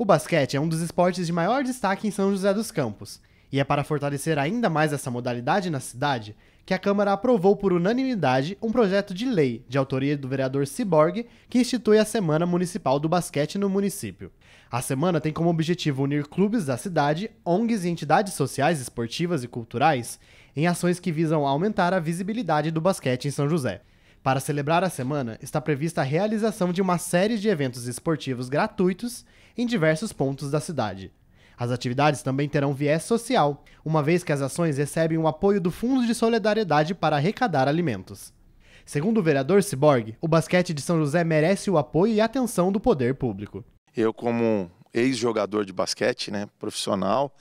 O basquete é um dos esportes de maior destaque em São José dos Campos, e é para fortalecer ainda mais essa modalidade na cidade que a Câmara aprovou por unanimidade um projeto de lei de autoria do vereador Ciborgue que institui a Semana Municipal do Basquete no município. A semana tem como objetivo unir clubes da cidade, ONGs e entidades sociais, esportivas e culturais em ações que visam aumentar a visibilidade do basquete em São José. Para celebrar a semana, está prevista a realização de uma série de eventos esportivos gratuitos em diversos pontos da cidade. As atividades também terão viés social, uma vez que as ações recebem o apoio do Fundo de Solidariedade para arrecadar alimentos. Segundo o vereador Ciborg, o basquete de São José merece o apoio e atenção do poder público. Eu, como ex-jogador de basquete, né, profissional,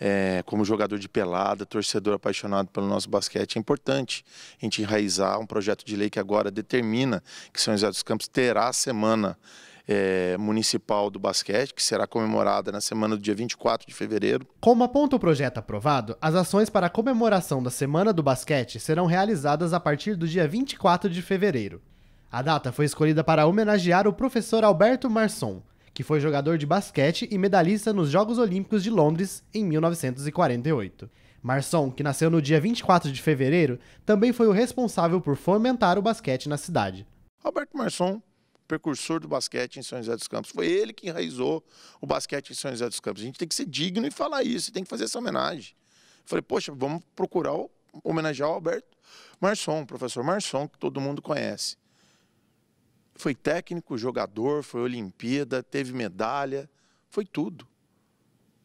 é, como jogador de pelada, torcedor apaixonado pelo nosso basquete, é importante a gente enraizar um projeto de lei que agora determina que São José dos Campos terá a semana é, municipal do basquete, que será comemorada na semana do dia 24 de fevereiro. Como aponta o projeto aprovado, as ações para a comemoração da Semana do Basquete serão realizadas a partir do dia 24 de fevereiro. A data foi escolhida para homenagear o professor Alberto Marçon, que foi jogador de basquete e medalhista nos Jogos Olímpicos de Londres em 1948. Marson, que nasceu no dia 24 de fevereiro, também foi o responsável por fomentar o basquete na cidade. Roberto Marson, precursor do basquete em São José dos Campos, foi ele que enraizou o basquete em São José dos Campos. A gente tem que ser digno e falar isso, tem que fazer essa homenagem. Falei, poxa, vamos procurar homenagear o Alberto Marson, o professor Marson, que todo mundo conhece. Foi técnico, jogador, foi Olimpíada, teve medalha, foi tudo.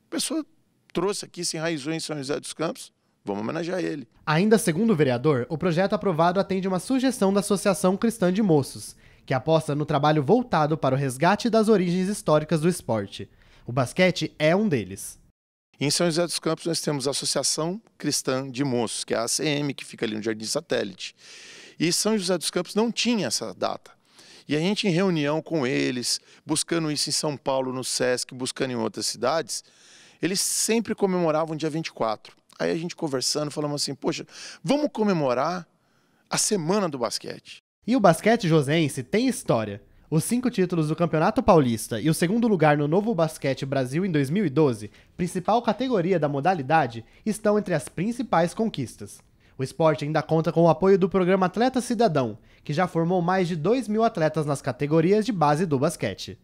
A pessoa trouxe aqui, se enraizou em São José dos Campos, vamos homenagear ele. Ainda segundo o vereador, o projeto aprovado atende uma sugestão da Associação Cristã de Moços, que aposta no trabalho voltado para o resgate das origens históricas do esporte. O basquete é um deles. Em São José dos Campos, nós temos a Associação Cristã de Moços, que é a ACM, que fica ali no Jardim Satélite. E São José dos Campos não tinha essa data. E a gente em reunião com eles, buscando isso em São Paulo, no SESC, buscando em outras cidades, eles sempre comemoravam dia 24. Aí a gente conversando, falamos assim: poxa, vamos comemorar a semana do basquete. E o basquete josense tem história. Os cinco títulos do Campeonato Paulista e o segundo lugar no Novo Basquete Brasil em 2012, principal categoria da modalidade, estão entre as principais conquistas. O esporte ainda conta com o apoio do programa Atleta Cidadão, que já formou mais de 2 mil atletas nas categorias de base do basquete.